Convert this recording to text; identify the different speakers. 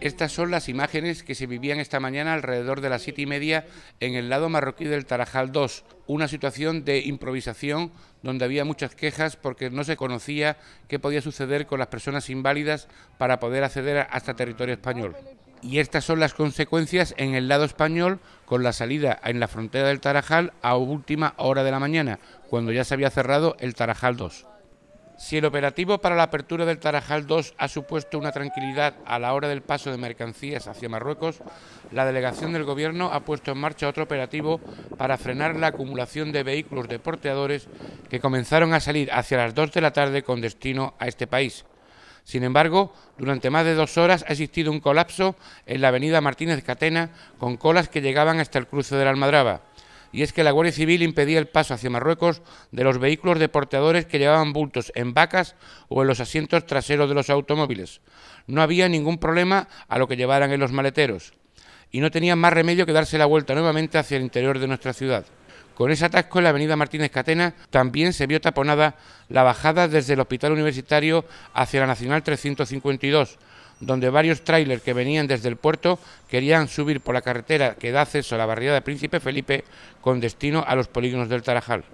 Speaker 1: Estas son las imágenes que se vivían esta mañana alrededor de las siete y media en el lado marroquí del Tarajal 2. Una situación de improvisación donde había muchas quejas porque no se conocía qué podía suceder con las personas inválidas para poder acceder hasta territorio español. Y estas son las consecuencias en el lado español con la salida en la frontera del Tarajal a última hora de la mañana, cuando ya se había cerrado el Tarajal 2. Si el operativo para la apertura del Tarajal 2 ha supuesto una tranquilidad a la hora del paso de mercancías hacia Marruecos, la delegación del Gobierno ha puesto en marcha otro operativo para frenar la acumulación de vehículos deporteadores que comenzaron a salir hacia las 2 de la tarde con destino a este país. Sin embargo, durante más de dos horas ha existido un colapso en la avenida Martínez Catena con colas que llegaban hasta el cruce de la Almadraba y es que la Guardia Civil impedía el paso hacia Marruecos de los vehículos deportadores que llevaban bultos en vacas o en los asientos traseros de los automóviles. No había ningún problema a lo que llevaran en los maleteros y no tenían más remedio que darse la vuelta nuevamente hacia el interior de nuestra ciudad. Con ese atasco en la avenida Martínez Catena también se vio taponada la bajada desde el Hospital Universitario hacia la Nacional 352, donde varios trailers que venían desde el puerto querían subir por la carretera que da acceso a la barriada de Príncipe Felipe con destino a los polígonos del Tarajal.